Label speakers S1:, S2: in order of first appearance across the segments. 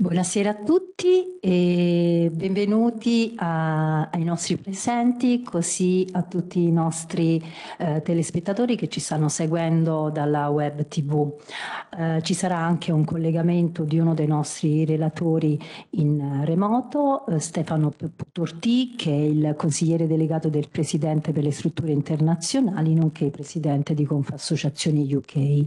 S1: Buonasera a tutti e benvenuti a, ai nostri presenti, così a tutti i nostri eh, telespettatori che ci stanno seguendo dalla web tv. Eh, ci sarà anche un collegamento di uno dei nostri relatori in remoto, eh, Stefano Portorti, che è il consigliere delegato del Presidente per le strutture internazionali, nonché Presidente di Confassociazioni UK.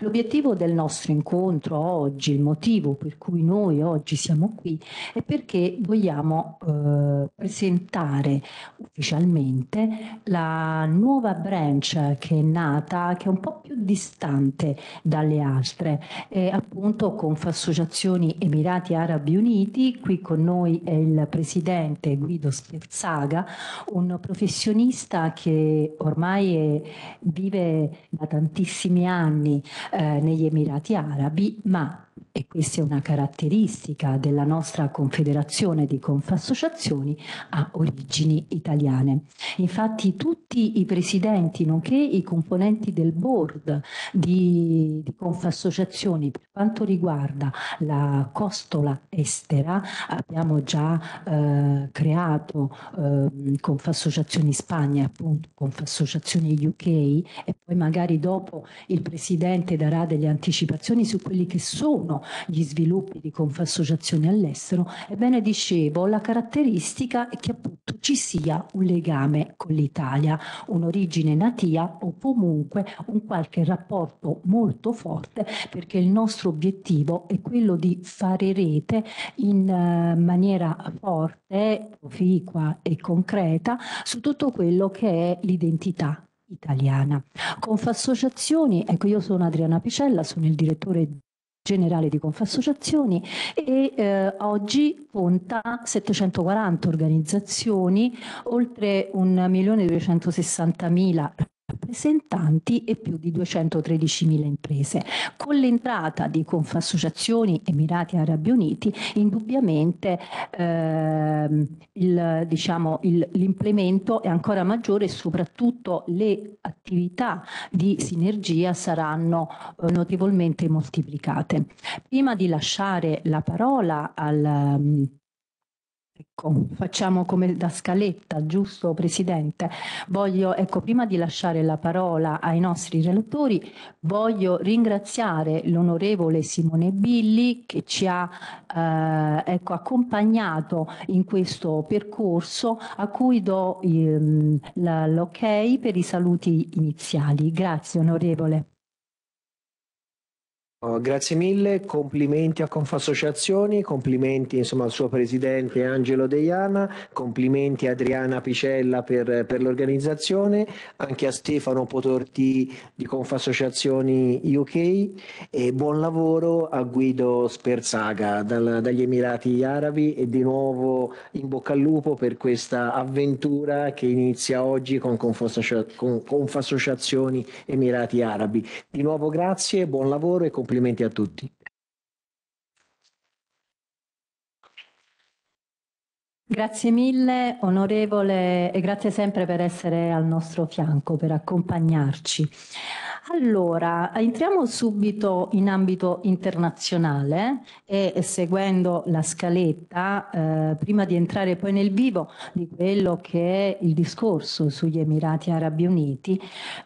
S1: L'obiettivo del nostro incontro oggi, il motivo per cui noi voi oggi siamo qui è perché vogliamo eh, presentare ufficialmente la nuova branch che è nata, che è un po' più distante dalle altre, eh, appunto con Associazioni Emirati Arabi Uniti, qui con noi è il presidente Guido Scherzaga, un professionista che ormai è, vive da tantissimi anni eh, negli Emirati Arabi, ma e questa è una caratteristica della nostra Confederazione di Confassociazioni, ha origini italiane. Infatti tutti i presidenti, nonché i componenti del board di, di Confassociazioni per quanto riguarda la costola estera, abbiamo già eh, creato eh, Confassociazioni Spagna, appunto Confassociazioni UK e poi magari dopo il presidente darà delle anticipazioni su quelli che sono gli sviluppi di Confassociazioni all'estero, ebbene dicevo la caratteristica è che appunto ci sia un legame con l'Italia, un'origine natia o comunque un qualche rapporto molto forte perché il nostro obiettivo è quello di fare rete in eh, maniera forte, proficua e concreta su tutto quello che è l'identità italiana. Confassociazioni, ecco io sono Adriana Picella, sono il direttore generale di Confassociazioni e eh, oggi conta 740 organizzazioni, oltre 1.260.000 rappresentanti e più di 213.000 imprese. Con l'entrata di Confassociazioni Emirati Arabi Uniti, indubbiamente ehm, il, diciamo, il, l'implemento è ancora maggiore e soprattutto le attività di sinergia saranno eh, notevolmente moltiplicate. Prima di lasciare la parola al... Ecco, facciamo come da scaletta, giusto Presidente? Voglio, ecco, prima di lasciare la parola ai nostri relatori, voglio ringraziare l'onorevole Simone Billi che ci ha eh, ecco, accompagnato in questo percorso a cui do eh, l'ok per i saluti iniziali. Grazie onorevole.
S2: Oh, grazie mille, complimenti a Confassociazioni, complimenti insomma, al suo presidente Angelo Deiana, complimenti a Adriana Picella per, per l'organizzazione, anche a Stefano Potorti di Confassociazioni UK e buon lavoro a Guido Sperzaga dal, dagli Emirati Arabi e di nuovo in bocca al lupo per questa avventura che inizia oggi con Confassociazioni Emirati Arabi. Di nuovo grazie, buon lavoro e complimenti complimenti a tutti.
S1: Grazie mille onorevole e grazie sempre per essere al nostro fianco, per accompagnarci. Allora, entriamo subito in ambito internazionale e seguendo la scaletta, eh, prima di entrare poi nel vivo di quello che è il discorso sugli Emirati Arabi Uniti,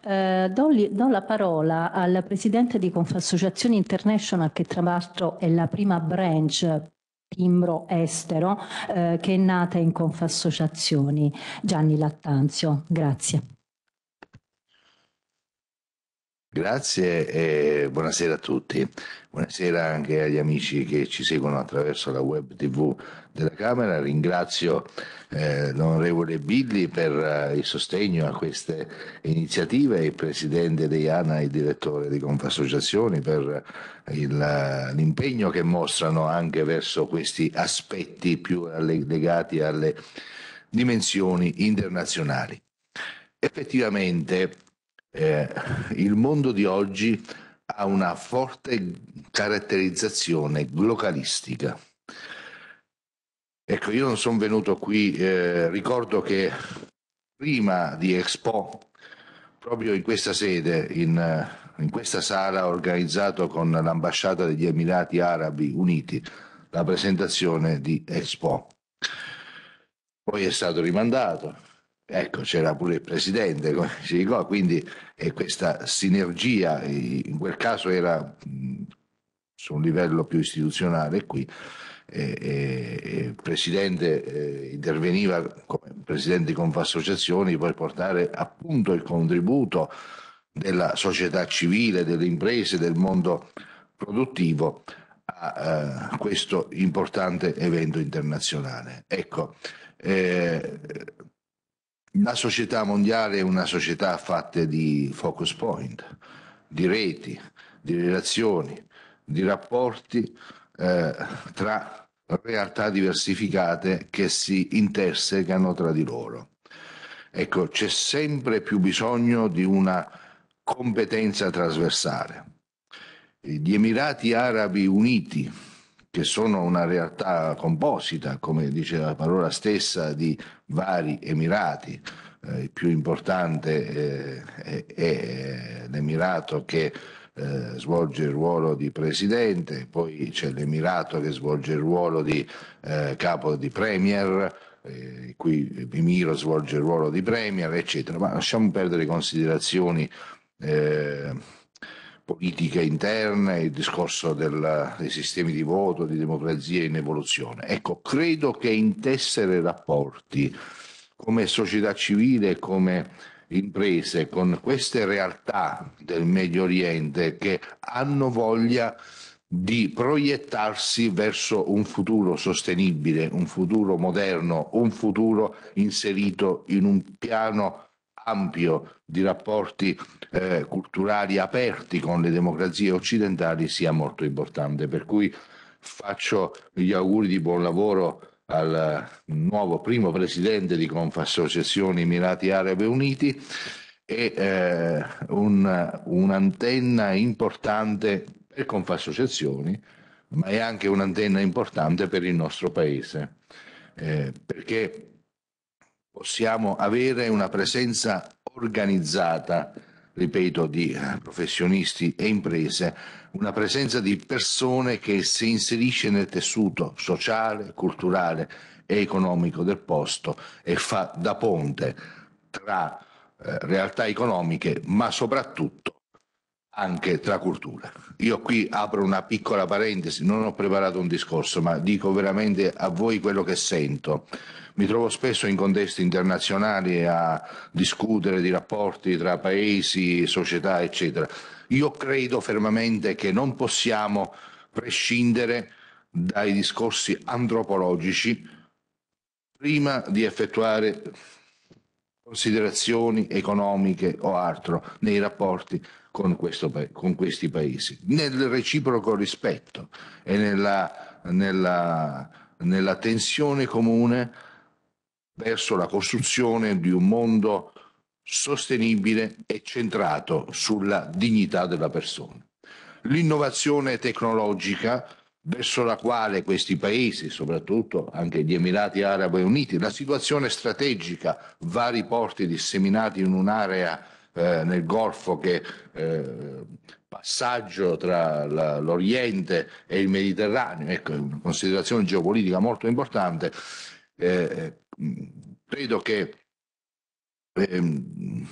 S1: eh, do, do la parola al presidente di Confassociazione International che tra l'altro è la prima branch timbro estero eh, che è nata in Confassociazioni. Gianni Lattanzio, grazie.
S3: Grazie e buonasera a tutti. Buonasera anche agli amici che ci seguono attraverso la web tv della Camera. Ringrazio eh, l'onorevole Billi per eh, il sostegno a queste iniziative, il presidente Deiana e il direttore di Confassociazioni per eh, il, l'impegno che mostrano anche verso questi aspetti più alle, legati alle dimensioni internazionali. Effettivamente eh, il mondo di oggi ha una forte caratterizzazione localistica. Ecco, io non sono venuto qui, eh, ricordo che prima di Expo, proprio in questa sede, in, in questa sala, organizzato con l'ambasciata degli Emirati Arabi Uniti, la presentazione di Expo. Poi è stato rimandato, Ecco, c'era pure il presidente, come si ricorda, quindi eh, questa sinergia, eh, in quel caso era su un livello più istituzionale qui, e, eh, e, il presidente eh, interveniva come presidente di Confassociazioni per portare appunto il contributo della società civile, delle imprese, del mondo produttivo a, a questo importante evento internazionale. Ecco, eh, la società mondiale è una società fatta di focus point, di reti, di relazioni, di rapporti eh, tra realtà diversificate che si intersecano tra di loro. Ecco, c'è sempre più bisogno di una competenza trasversale. Gli Emirati Arabi Uniti, che sono una realtà composita, come dice la parola stessa, di vari emirati. Eh, il più importante eh, è, è, eh, l'emirato che eh, svolge il ruolo di presidente, poi c'è l'emirato che svolge il ruolo di eh, capo di premier, eh, qui Mimiro svolge il ruolo di premier, eccetera. Ma lasciamo perdere considerazioni eh, politiche interne, il discorso del, dei sistemi di voto, di democrazia in evoluzione. Ecco, credo che intessere rapporti come società civile, come imprese, con queste realtà del Medio Oriente che hanno voglia di proiettarsi verso un futuro sostenibile, un futuro moderno, un futuro inserito in un piano ampio di rapporti eh, culturali aperti con le democrazie occidentali sia molto importante. Per cui faccio gli auguri di buon lavoro al nuovo primo presidente di Confassociazione Emirati Arabi Uniti e eh, un, un'antenna importante per Confassociazioni, ma è anche un'antenna importante per il nostro paese, eh, perché possiamo avere una presenza organizzata, ripeto, di eh, professionisti e imprese, una presenza di persone che si inserisce nel tessuto sociale, culturale e economico del posto e fa da ponte tra eh, realtà economiche, ma soprattutto anche tra culture. Io qui apro una piccola parentesi, non ho preparato un discorso, ma dico veramente a voi quello che sento. Mi trovo spesso in contesti internazionali a discutere di rapporti tra paesi, società, eccetera. Io credo fermamente che non possiamo prescindere dai discorsi antropologici prima di effettuare considerazioni economiche o altro nei rapporti con, questo, con questi paesi, nel reciproco rispetto e nella, nella, nella tensione comune verso la costruzione di un mondo sostenibile e centrato sulla dignità della persona. L'innovazione tecnologica verso la quale questi paesi, soprattutto anche gli Emirati Arabi Uniti, la situazione strategica, vari porti disseminati in un'area eh, nel Golfo che eh, passaggio tra la, l'Oriente e il Mediterraneo, ecco, una considerazione geopolitica molto importante, eh, credo che ehm,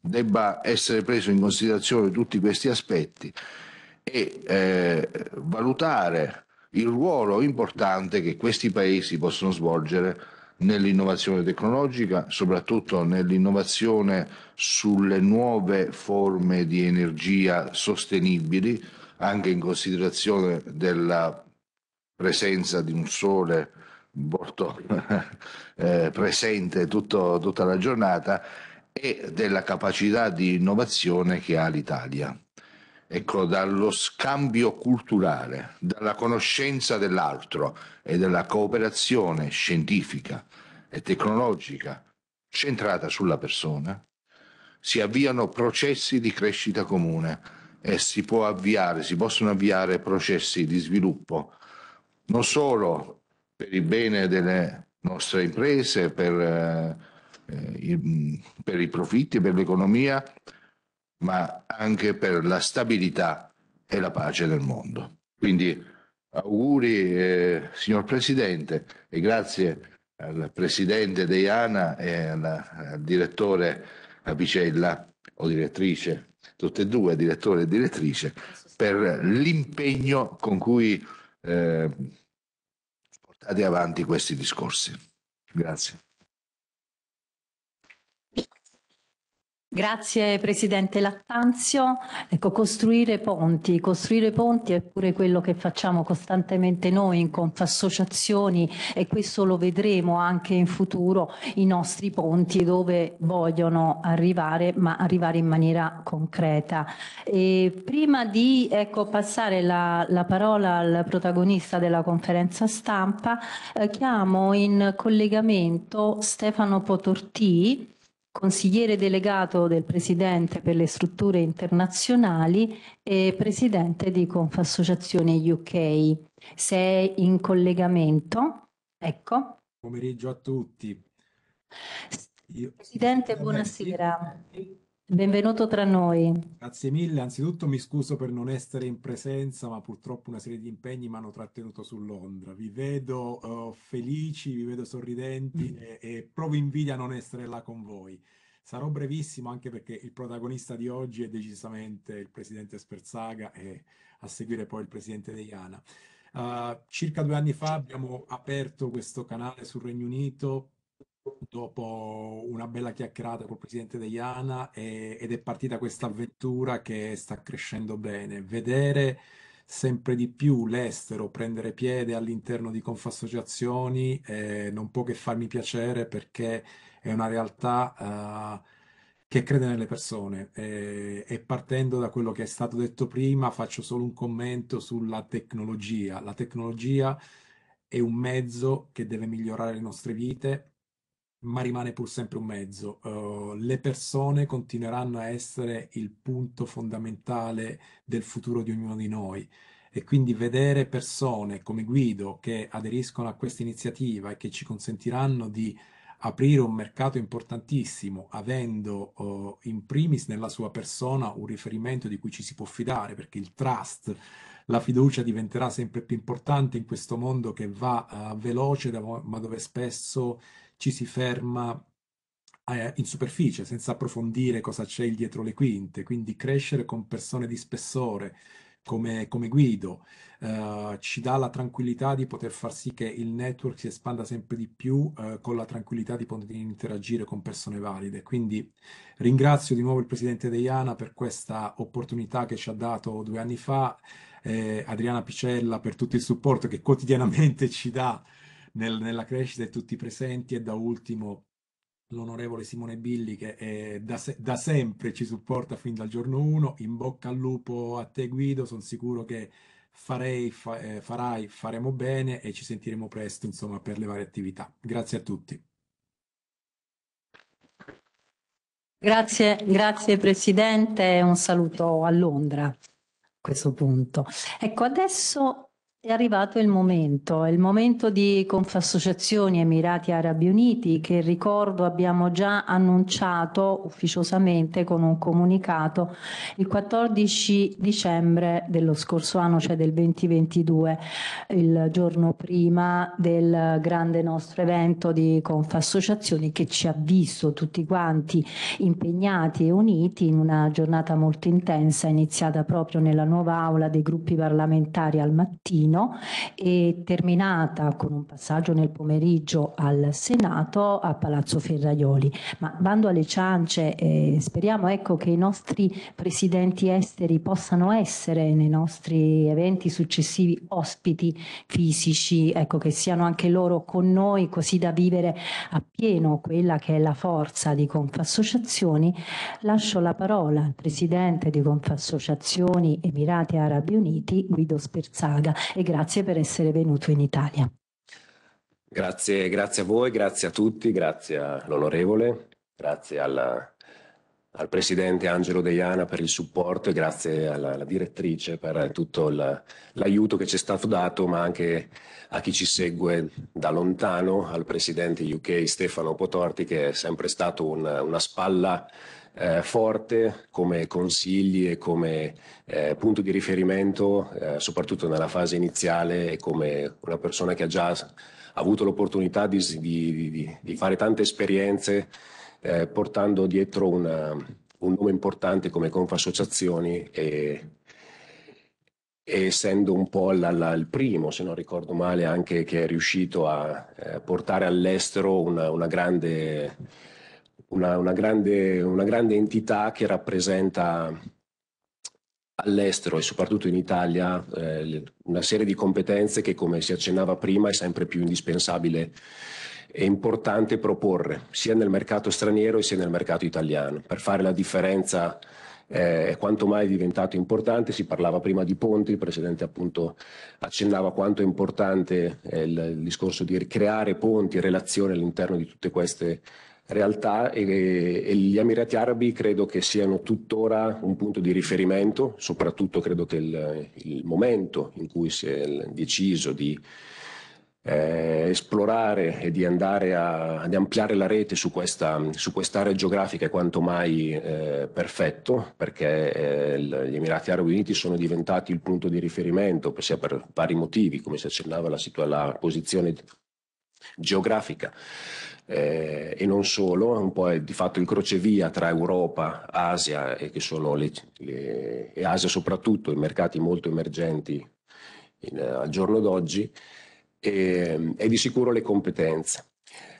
S3: debba essere preso in considerazione tutti questi aspetti e eh, valutare il ruolo importante che questi paesi possono svolgere nell'innovazione tecnologica, soprattutto nell'innovazione sulle nuove forme di energia sostenibili, anche in considerazione della presenza di un sole molto eh, presente tutto, tutta la giornata e della capacità di innovazione che ha l'Italia. Ecco, dallo scambio culturale, dalla conoscenza dell'altro e della cooperazione scientifica e tecnologica centrata sulla persona, si avviano processi di crescita comune e si può avviare, si possono avviare processi di sviluppo non solo per il bene delle nostre imprese, per, eh, per i profitti, per l'economia, ma anche per la stabilità e la pace nel mondo. Quindi auguri eh, signor Presidente e grazie al Presidente Deiana e alla, al direttore Apicella o direttrice, tutte e due, direttore e direttrice, per l'impegno con cui eh, portate avanti questi discorsi. Grazie.
S1: Grazie Presidente Lattanzio. Ecco, costruire ponti, costruire ponti è pure quello che facciamo costantemente noi in confassociazioni e questo lo vedremo anche in futuro, i nostri ponti dove vogliono arrivare, ma arrivare in maniera concreta. E prima di ecco, passare la, la, parola al protagonista della conferenza stampa, eh, chiamo in collegamento Stefano Potortì, consigliere delegato del Presidente per le strutture internazionali e Presidente di Confassociazione UK. Sei in collegamento? Ecco. Buon
S4: Pomeriggio a tutti. Io...
S1: Presidente, buonasera. Io... Benvenuto tra noi.
S4: Grazie mille, anzitutto mi scuso per non essere in presenza, ma purtroppo una serie di impegni mi hanno trattenuto su Londra. Vi vedo uh, felici, vi vedo sorridenti mm. e, e provo invidia a non essere là con voi. Sarò brevissimo anche perché il protagonista di oggi è decisamente il presidente Sperzaga e a seguire poi il presidente Deiana. Uh, ah, circa due anni fa abbiamo aperto questo canale sul Regno Unito dopo una bella chiacchierata col presidente Deiana e, ed è partita questa avventura che sta crescendo bene. Vedere sempre di più l'estero prendere piede all'interno di Confassociazioni eh, non può che farmi piacere perché è una realtà eh, che crede nelle persone eh, e partendo da quello che è stato detto prima faccio solo un commento sulla tecnologia. La tecnologia è un mezzo che deve migliorare le nostre vite ma rimane pur sempre un mezzo. Uh, le persone continueranno a essere il punto fondamentale del futuro di ognuno di noi e quindi vedere persone come Guido che aderiscono a questa iniziativa e che ci consentiranno di aprire un mercato importantissimo avendo uh, in primis nella sua persona un riferimento di cui ci si può fidare perché il trust la fiducia diventerà sempre più importante in questo mondo che va uh, veloce ma dove spesso ci si ferma eh, in superficie, senza approfondire cosa c'è dietro le quinte, quindi crescere con persone di spessore come, come guido eh, ci dà la tranquillità di poter far sì che il network si espanda sempre di più eh, con la tranquillità di poter interagire con persone valide. Quindi ringrazio di nuovo il presidente Deiana per questa opportunità che ci ha dato due anni fa, eh, Adriana Picella per tutto il supporto che quotidianamente ci dà nel, nella crescita e tutti presenti e da ultimo l'onorevole Simone Billi che è, eh, da, se, da, sempre ci supporta fin dal giorno 1, in bocca al lupo a te Guido, sono sicuro che farei, fa, eh, farai, faremo bene e ci sentiremo presto insomma per le varie attività. Grazie a tutti.
S1: Grazie, grazie Presidente, un saluto a Londra a questo punto. Ecco, adesso è arrivato il momento, il momento di Confassociazioni Emirati Arabi Uniti che ricordo abbiamo già annunciato ufficiosamente con un comunicato il 14 dicembre dello scorso anno, cioè del 2022, il giorno prima del grande nostro evento di Confassociazioni che ci ha visto tutti quanti impegnati e uniti in una giornata molto intensa iniziata proprio nella nuova aula dei gruppi parlamentari al mattino mattino e terminata con un passaggio nel pomeriggio al Senato a Palazzo Ferraioli. Ma bando alle ciance, eh, speriamo ecco, che i nostri presidenti esteri possano essere nei nostri eventi successivi ospiti fisici, ecco, che siano anche loro con noi così da vivere appieno quella che è la forza di Confassociazioni. Lascio la parola al presidente di Confassociazioni Emirati Arabi Uniti, Guido Sperzaga. E grazie per essere venuto in Italia.
S5: Grazie, grazie a voi, grazie a tutti, grazie all'onorevole, grazie alla, al presidente Angelo Deiana per il supporto e grazie alla, alla direttrice per tutto l'aiuto che ci è stato dato, ma anche a chi ci segue da lontano, al presidente UK Stefano Potorti che è sempre stato un, una spalla eh, forte come consigli e come eh, punto di riferimento, eh, soprattutto nella fase iniziale e come una persona che ha già avuto l'opportunità di, di, di, di fare tante esperienze eh, portando dietro una, un nome importante come Confassociazioni e, essendo un po' la, la, il primo, se non ricordo male, anche che è riuscito a eh, portare all'estero una, una grande una, una, grande, una grande entità che rappresenta all'estero e soprattutto in Italia eh, una serie di competenze che come si accennava prima è sempre più indispensabile e importante proporre sia nel mercato straniero sia nel mercato italiano per fare la differenza eh, è quanto mai diventato importante si parlava prima di ponti il presidente appunto accennava quanto è importante eh, il, il discorso di creare ponti e relazioni all'interno di tutte queste realtà e, e, gli Emirati Arabi credo che siano tuttora un punto di riferimento, soprattutto credo che il, il momento in cui si è deciso di eh, esplorare e di andare a, ad ampliare la rete su, questa, su quest'area geografica è quanto mai eh, perfetto, perché eh, gli Emirati Arabi Uniti sono diventati il punto di riferimento sia per vari motivi, come si accennava la, situa- la posizione geografica eh, e non solo, è un po' è di fatto il crocevia tra Europa, Asia e, che le, le, e Asia soprattutto, i mercati molto emergenti in, eh, al giorno d'oggi, e, ehm, e di sicuro le competenze.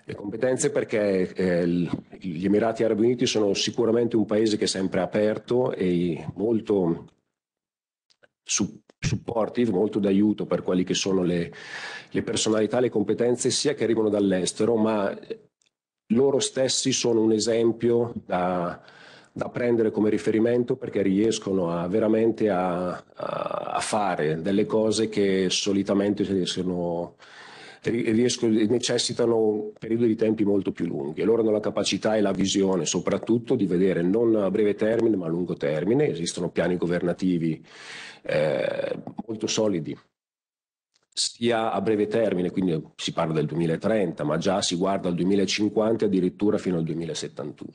S5: Le competenze perché eh, gli Emirati Arabi Uniti sono sicuramente un paese che è sempre aperto e molto su, supportive, molto d'aiuto per quelle che sono le, le personalità, le competenze sia che arrivano dall'estero, ma loro stessi sono un esempio da, da prendere come riferimento perché riescono a, veramente a, a, a, fare delle cose che solitamente sono riesco, necessitano periodi di tempi molto più lunghi e loro hanno la capacità e la visione soprattutto di vedere non a breve termine ma a lungo termine. Esistono piani governativi eh, molto solidi sia a breve termine, quindi si parla del 2030, ma già si guarda al 2050 e addirittura fino al 2071.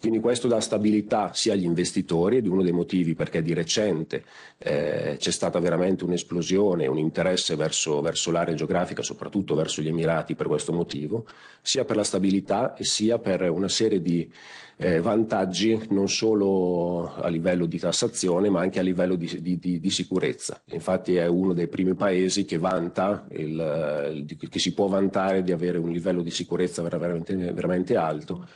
S5: Quindi questo dà stabilità sia agli investitori ed è uno dei motivi perché di recente eh, c'è stata veramente un'esplosione, un interesse verso, verso l'area geografica, soprattutto verso gli Emirati per questo motivo, sia per la stabilità e sia per una serie di eh, vantaggi non solo a livello di tassazione ma anche a livello di, di, di, di sicurezza. Infatti è uno dei primi paesi che, vanta il, che si può vantare di avere un livello di sicurezza veramente, veramente alto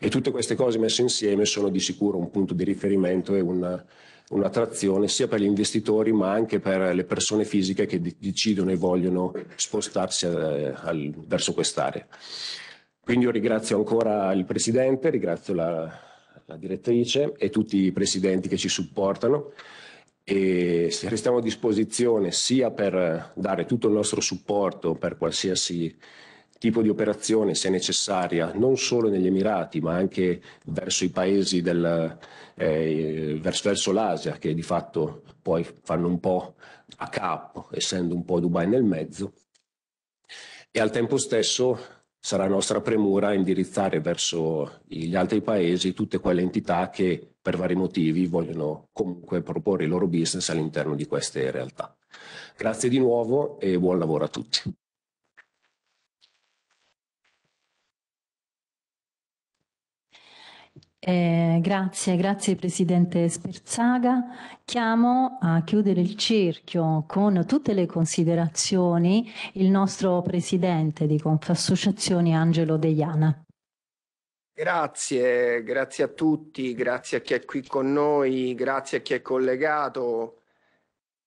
S5: e tutte queste cose messe insieme sono di sicuro un punto di riferimento e una, un'attrazione sia per gli investitori ma anche per le persone fisiche che decidono e vogliono spostarsi eh, al, verso quest'area. Quindi io ringrazio ancora il Presidente, ringrazio la, la direttrice e tutti i presidenti che ci supportano e restiamo a disposizione sia per dare tutto il nostro supporto per qualsiasi tipo di operazione se necessaria, non solo negli Emirati, ma anche verso i paesi del, eh, verso, verso l'Asia, che di fatto poi fanno un po' a capo, essendo un po' Dubai nel mezzo. E al tempo stesso sarà nostra premura indirizzare verso gli altri paesi tutte quelle entità che per vari motivi vogliono comunque proporre il loro business all'interno di queste realtà. Grazie di nuovo e buon lavoro a tutti.
S1: Eh, grazie, grazie Presidente Sperzaga. Chiamo a chiudere il cerchio con tutte le considerazioni il nostro Presidente di Confassociazioni Angelo Deiana.
S2: Grazie, grazie a tutti, grazie a chi è qui con noi, grazie a chi è collegato.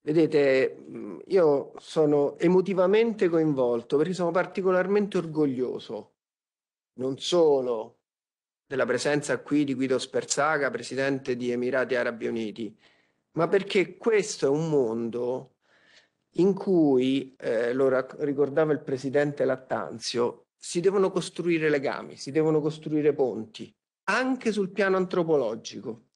S2: Vedete, mm, io sono emotivamente coinvolto perché sono particolarmente orgoglioso, non solo della presenza qui di Guido Sperzaga, presidente di Emirati Arabi Uniti, ma perché questo è un mondo in cui, eh, lo ricordava il presidente Lattanzio, si devono costruire legami, si devono costruire ponti, anche sul piano antropologico.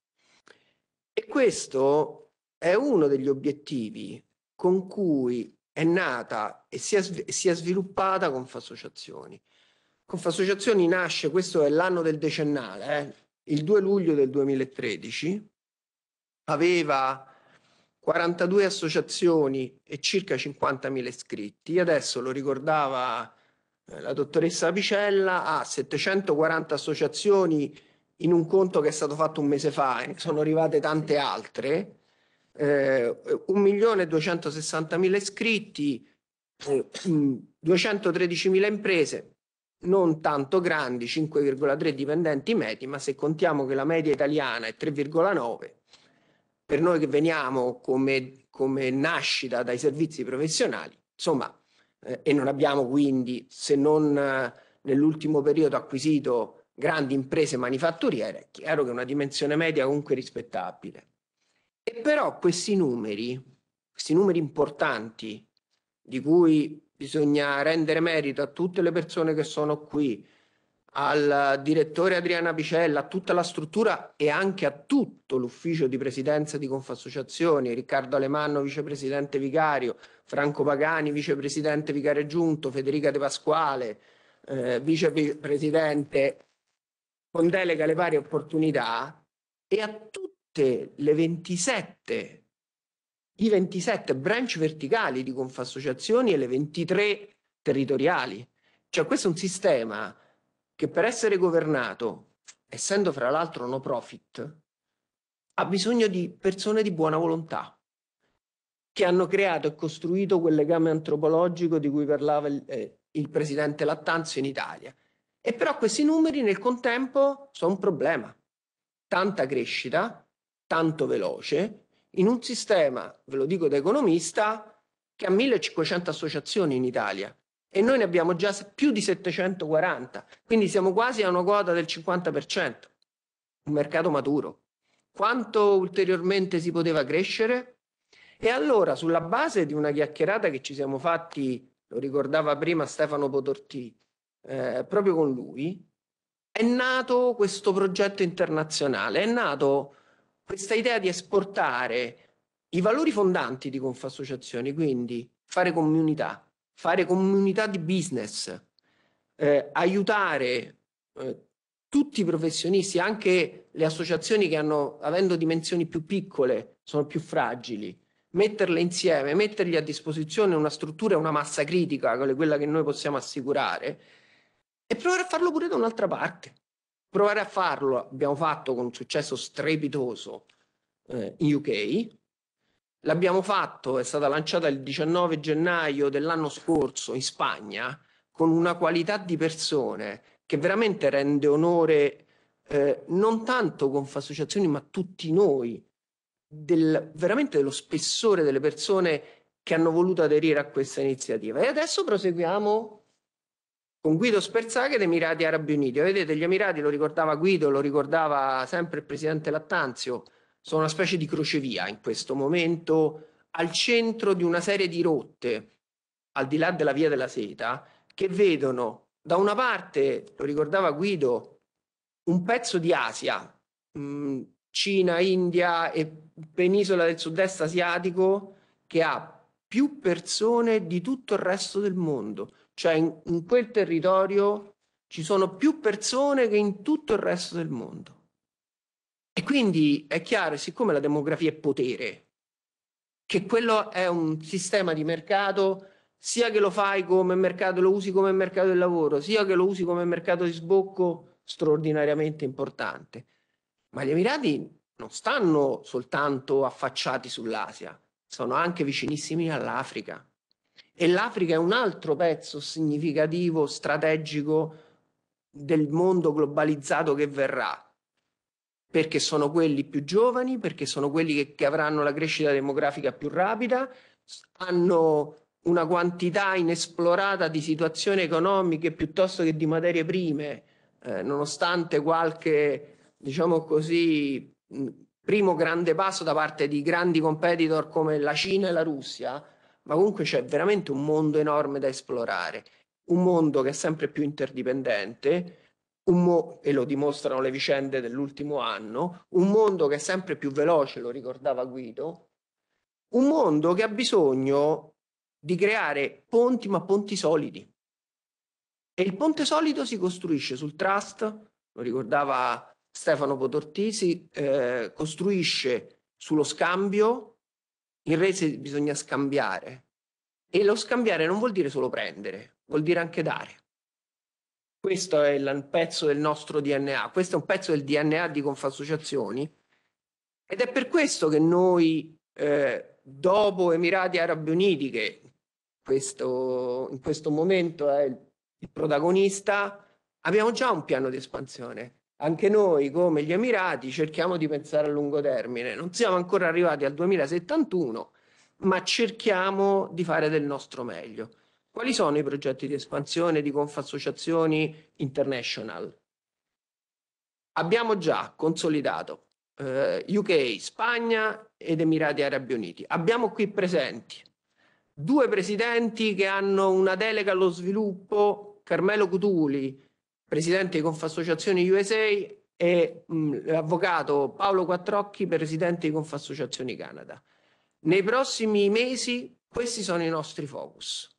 S2: E questo è uno degli obiettivi con cui è nata e si è, si è sviluppata Confassociazioni. Confassociazioni nasce, questo è l'anno del decennale, eh, il 2 luglio del 2013, aveva 42 associazioni e circa 50.000 iscritti, adesso lo ricordava eh, la dottoressa Apicella, ha 740 associazioni in un conto che è stato fatto un mese fa, ne eh, sono arrivate tante altre, eh, 1.260.000 iscritti, 213.000 eh, imprese, non tanto grandi, 5,3 dipendenti medi, ma se contiamo che la media italiana è 3,9, per noi che veniamo come, come nascita dai servizi professionali, insomma, eh, e non abbiamo quindi, se non eh, nell'ultimo periodo acquisito grandi imprese manifatturiere, è chiaro che è una dimensione media comunque rispettabile. E però questi numeri, questi numeri importanti, di cui bisogna rendere merito a tutte le persone che sono qui, al direttore Adriana Picella, a tutta la struttura e anche a tutto l'ufficio di presidenza di Confassociazioni, Riccardo Alemanno, vicepresidente vicario, Franco Pagani, vicepresidente vicario giunto, Federica De Pasquale, eh, vicepresidente con delega alle varie opportunità e a tutte le 27 i 27 branch verticali di Confassociazioni e le 23 territoriali. Cioè questo è un sistema che per essere governato, essendo fra l'altro no profit, ha bisogno di persone di buona volontà che hanno creato e costruito quel legame antropologico di cui parlava il, eh, il presidente Lattanzio in Italia. E però questi numeri nel contempo sono un problema. Tanta crescita, tanto veloce, in un sistema, ve lo dico da economista, che ha 1500 associazioni in Italia e noi ne abbiamo già più di 740, quindi siamo quasi a una quota del 50%, un mercato maturo. Quanto ulteriormente si poteva crescere? E allora, sulla base di una chiacchierata che ci siamo fatti, lo ricordava prima Stefano Podorti, eh, proprio con lui, è nato questo progetto internazionale, è nato questa idea di esportare i valori fondanti di Confassociazione, quindi fare comunità, fare comunità di business, eh, aiutare eh, tutti i professionisti, anche le associazioni che hanno, avendo dimensioni più piccole, sono più fragili, metterle insieme, mettergli a disposizione una struttura e una massa critica, quella che noi possiamo assicurare, e provare a farlo pure da un'altra parte provare a farlo abbiamo fatto con un successo strepitoso eh, in UK, l'abbiamo fatto, è stata lanciata il 19 gennaio dell'anno scorso in Spagna con una qualità di persone che veramente rende onore eh, non tanto con associazioni ma tutti noi, del, veramente dello spessore delle persone che hanno voluto aderire a questa iniziativa. E adesso proseguiamo con Guido Sperzacchi ed Emirati Arabi Uniti. Vedete, gli Emirati, lo ricordava Guido, lo ricordava sempre il presidente Lattanzio, sono una specie di crocevia in questo momento al centro di una serie di rotte, al di là della via della seta, che vedono da una parte, lo ricordava Guido, un pezzo di Asia, mm, Cina, India e penisola del sud-est asiatico, che ha più persone di tutto il resto del mondo cioè in, in quel territorio ci sono più persone che in tutto il resto del mondo. E quindi è chiaro, siccome la demografia è potere, che quello è un sistema di mercato, sia che lo fai come mercato, lo usi come mercato del lavoro, sia che lo usi come mercato di sbocco, straordinariamente importante. Ma gli Emirati non stanno soltanto affacciati sull'Asia, sono anche vicinissimi all'Africa. E l'Africa è un altro pezzo significativo, strategico del mondo globalizzato che verrà, perché sono quelli più giovani, perché sono quelli che, che avranno la crescita demografica più rapida, hanno una quantità inesplorata di situazioni economiche piuttosto che di materie prime, eh, nonostante qualche, diciamo così, primo grande passo da parte di grandi competitor come la Cina e la Russia, ma comunque c'è veramente un mondo enorme da esplorare, un mondo che è sempre più interdipendente, mo- e lo dimostrano le vicende dell'ultimo anno, un mondo che è sempre più veloce, lo ricordava Guido, un mondo che ha bisogno di creare ponti, ma ponti solidi. E il ponte solido si costruisce sul trust, lo ricordava Stefano Potortisi, eh, costruisce sullo scambio, in rese bisogna scambiare e lo scambiare non vuol dire solo prendere, vuol dire anche dare. Questo è il pezzo del nostro DNA, questo è un pezzo del DNA di Confassociazioni ed è per questo che noi eh, dopo Emirati Arabi Uniti, che questo, in questo momento è il protagonista, abbiamo già un piano di espansione anche noi, come gli Emirati, cerchiamo di pensare a lungo termine. Non siamo ancora arrivati al 2071, ma cerchiamo di fare del nostro meglio. Quali sono i progetti di espansione di Confassociazioni International? Abbiamo già consolidato eh, UK, Spagna ed Emirati Arabi Uniti. Abbiamo qui presenti due presidenti che hanno una delega allo sviluppo, Carmelo Cutuli presidente di Confassociazione USA e mm, l'avvocato Paolo Quattrocchi, presidente di Confassociazione Canada. Nei prossimi mesi questi sono i nostri focus.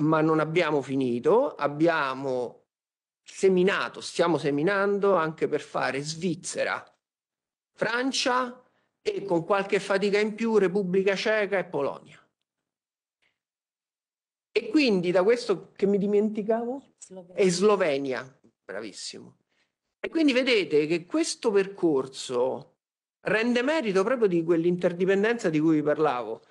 S2: Ma non abbiamo finito, abbiamo seminato, stiamo seminando anche per fare Svizzera, Francia e con qualche fatica in più Repubblica Ceca e Polonia. E quindi da questo che mi dimenticavo? Slovenia. e Slovenia, bravissimo. E quindi vedete che questo percorso rende merito proprio di quell'interdipendenza di cui vi parlavo.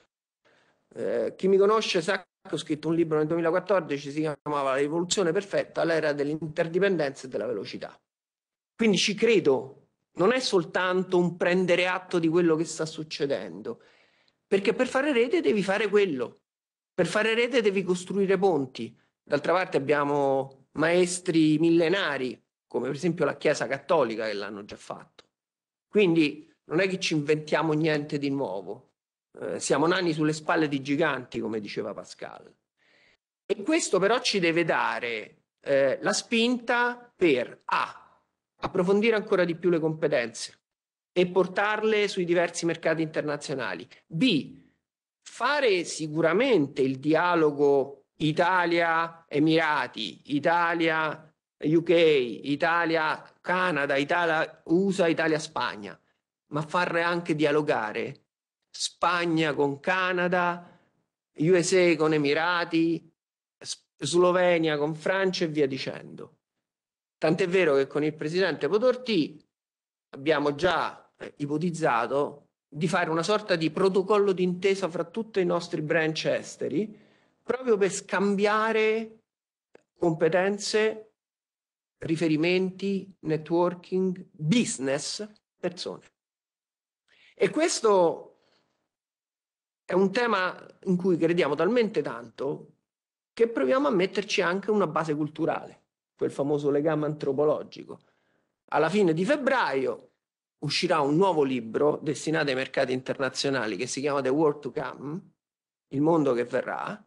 S2: Eh, chi mi conosce sa che ho scritto un libro nel 2014, si chiamava La rivoluzione perfetta, l'era dell'interdipendenza e della velocità. Quindi ci credo, non è soltanto un prendere atto di quello che sta succedendo, perché per fare rete devi fare quello, per fare rete devi costruire ponti, D'altra parte abbiamo maestri millenari, come per esempio la Chiesa Cattolica, che l'hanno già fatto. Quindi non è che ci inventiamo niente di nuovo, eh, siamo nani sulle spalle di giganti, come diceva Pascal. E questo però ci deve dare eh, la spinta per A, approfondire ancora di più le competenze e portarle sui diversi mercati internazionali. B, fare sicuramente il dialogo Italia, Emirati, Italia, UK, Italia, Canada, Italia, USA, Italia, Spagna, ma farne anche dialogare Spagna con Canada, USA con Emirati, Slovenia con Francia e via dicendo. Tant'è vero che con il presidente Podorti abbiamo già eh, ipotizzato di fare una sorta di protocollo d'intesa fra tutti i nostri branch esteri proprio per scambiare competenze, riferimenti, networking, business, persone. E questo è un tema in cui crediamo talmente tanto che proviamo a metterci anche una base culturale, quel famoso legame antropologico. Alla fine di febbraio uscirà un nuovo libro destinato ai mercati internazionali che si chiama The World to Come, il mondo che verrà,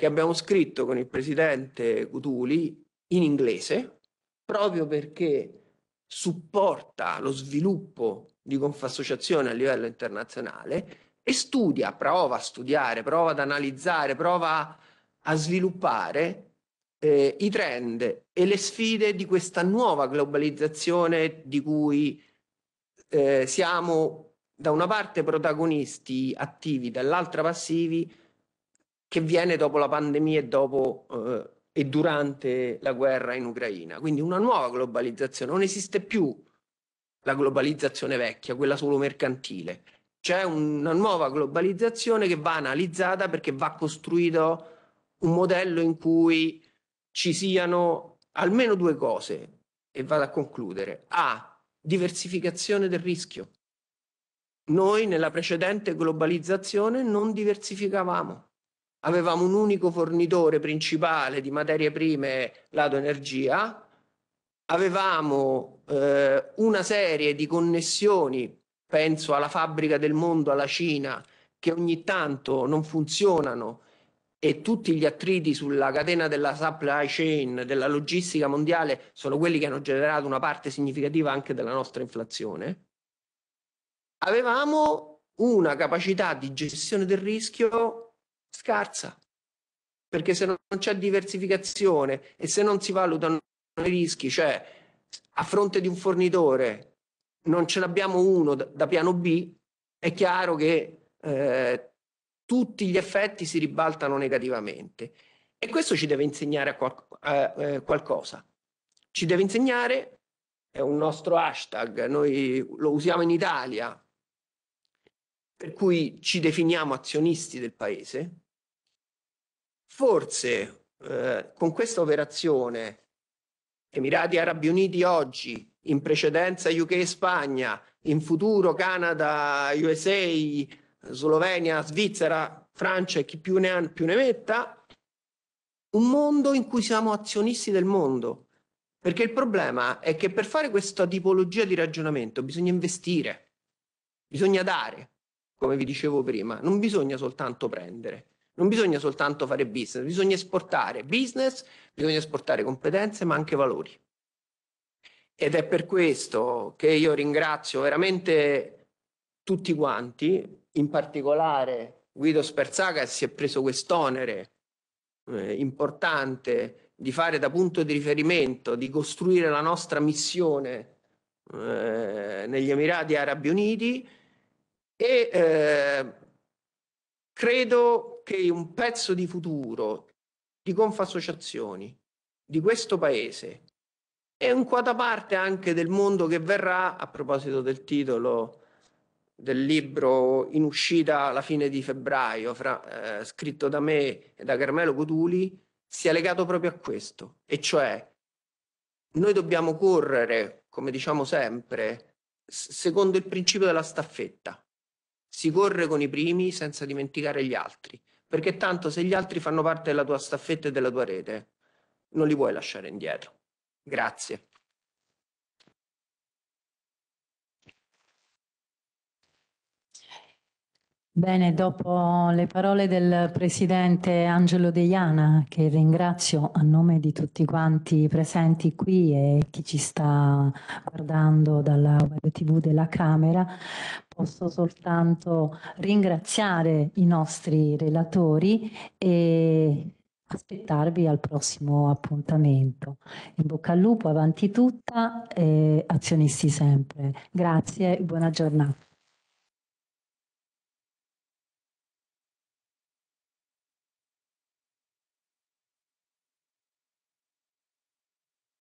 S2: che abbiamo scritto con il presidente Cutuli in inglese, proprio perché supporta lo sviluppo di Confassociazione a livello internazionale e studia, prova a studiare, prova ad analizzare, prova a sviluppare eh, i trend e le sfide di questa nuova globalizzazione di cui eh, siamo da una parte protagonisti attivi, dall'altra passivi, che viene dopo la pandemia e dopo eh, e durante la guerra in Ucraina. Quindi una nuova globalizzazione, non esiste più la globalizzazione vecchia, quella solo mercantile. C'è una nuova globalizzazione che va analizzata perché va costruito un modello in cui ci siano almeno due cose e vado a concludere. A, diversificazione del rischio. Noi nella precedente globalizzazione non diversificavamo avevamo un unico fornitore principale di materie prime, lato energia, avevamo eh, una serie di connessioni, penso alla fabbrica del mondo, alla Cina, che ogni tanto non funzionano e tutti gli attriti sulla catena della supply chain, della logistica mondiale, sono quelli che hanno generato una parte significativa anche della nostra inflazione, avevamo una capacità di gestione del rischio scarsa, perché se non c'è diversificazione e se non si valutano i rischi, cioè a fronte di un fornitore non ce n'abbiamo uno da, piano B, è chiaro che eh, tutti gli effetti si ribaltano negativamente. E questo ci deve insegnare qual eh, qualcosa. Ci deve insegnare, è un nostro hashtag, noi lo usiamo in Italia, per cui ci definiamo azionisti del paese, forse eh, con questa operazione Emirati Arabi Uniti oggi, in precedenza UK e Spagna, in futuro Canada, USA, Slovenia, Svizzera, Francia e chi più ne, ha, più ne metta, un mondo in cui siamo azionisti del mondo. Perché il problema è che per fare questa tipologia di ragionamento bisogna investire, bisogna dare come vi dicevo prima, non bisogna soltanto prendere, non bisogna soltanto fare business, bisogna esportare business, bisogna esportare competenze ma anche valori. Ed è per questo che io ringrazio veramente tutti quanti, in particolare Guido Sperzaga si è preso quest'onere eh, importante di fare da punto di riferimento, di costruire la nostra missione eh, negli Emirati Arabi Uniti, e eh, credo che un pezzo di futuro di Confassociazioni di questo paese e un quota parte anche del mondo che verrà, a proposito del titolo del libro in uscita alla fine di febbraio, fra, eh, scritto da me e da Carmelo Cotuli, sia legato proprio a questo, e cioè noi dobbiamo correre, come diciamo sempre, secondo il principio della staffetta si corre con i primi senza dimenticare gli altri, perché tanto se gli altri fanno parte della tua staffetta e della tua rete, non li puoi lasciare indietro. Grazie.
S1: Bene, dopo le parole del Presidente Angelo Deiana, che ringrazio a nome di tutti quanti presenti qui e chi ci sta guardando dalla web tv della Camera, posso soltanto ringraziare i nostri relatori e aspettarvi al prossimo appuntamento. In bocca al lupo, avanti tutta e azionisti sempre. Grazie e buona giornata.